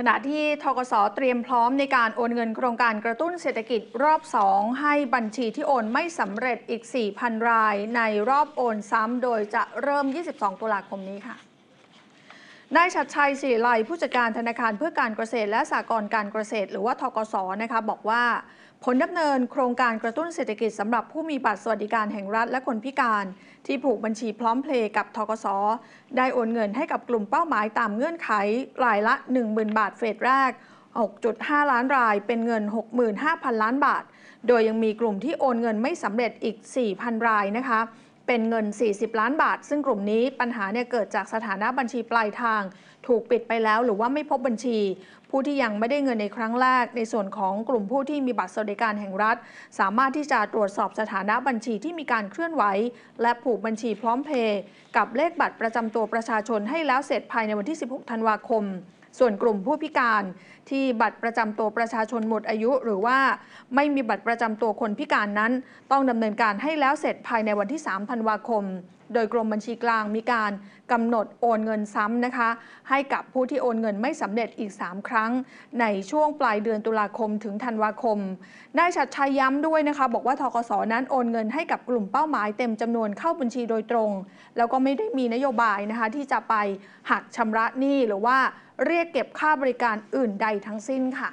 ขณะที่ทกสเตรียมพร้อมในการโอนเงินโครงการกระตุ้นเศรษฐกิจรอบ2ให้บัญชีที่โอนไม่สำเร็จอีก 4,000 รายในรอบโอนซ้ำโดยจะเริ่ม 22 ตุลาคมนี้ค่ะนายชัดชัยศิริไลผู้จัดการธนาคารเพื่อการเกษตรและสหกรณ์การเกษตรหรือว่าทกศนะคะ บอกว่า ผลดำเนินโครงการกระตุ้นเศรษฐกิจสำหรับผู้มีบัตรสวัสดิการแห่งรัฐ และคนพิการ ที่ผูกบัญชีพร้อมเพลย์กับทกศได้โอนเงินให้กับกลุ่มเป้าหมายตามเงื่อนไขรายละ 10,000 บาทเฟสแรก6.5ล้านรายเป็นเงิน65,000ล้านบาท โดยยังมีกลุ่มที่โอนเงินไม่สำเร็จอีก4,000 รายนะคะเป็นเงิน 40 ล้านบาท ซึ่งกลุ่มนี้ปัญหาเนี่ยเกิดจากสถานะบัญชีปลายทาง ถูกปิดไปแล้วหรือว่าไม่พบบัญชี ผู้ที่ยังไม่ได้เงินในครั้งแรก ในส่วนของกลุ่มผู้ที่มีบัตรสวัสดิการแห่งรัฐ สามารถที่จะตรวจสอบสถานะบัญชีที่มีการเคลื่อนไหว และผูกบัญชีพร้อมเพย์กับเลขบัตรประจำตัวประชาชนให้แล้วเสร็จภายในวันที่ 16 ธันวาคมส่วนกลุ่มผู้พิการที่บัตรประจำตัวประชาชนหมดอายุ หรือว่าไม่มีบัตรประจำตัวคนพิการนั้น ต้องดำเนินการให้แล้วเสร็จภายในวันที่3ธันวาคม โดยกรมบัญชีกลางมีการกำหนดโอนเงินซ้ำนะคะให้กับผู้ที่โอนเงินไม่สำเร็จอีก 3 ครั้ง ในช่วงปลายเดือนตุลาคมถึงธันวาคมนายชัดชัยย้ำด้วยนะคะบอกว่าทกสนั้นโอนเงินให้กับกลุ่มเป้าหมายเต็มจำนวนเข้าบัญชีโดยตรง แล้วก็ไม่ได้มีนโยบายนะคะที่จะไปหักชำระหนี้หรือว่าเรียกเก็บค่าบริการอื่นใดทั้งสิ้นค่ะ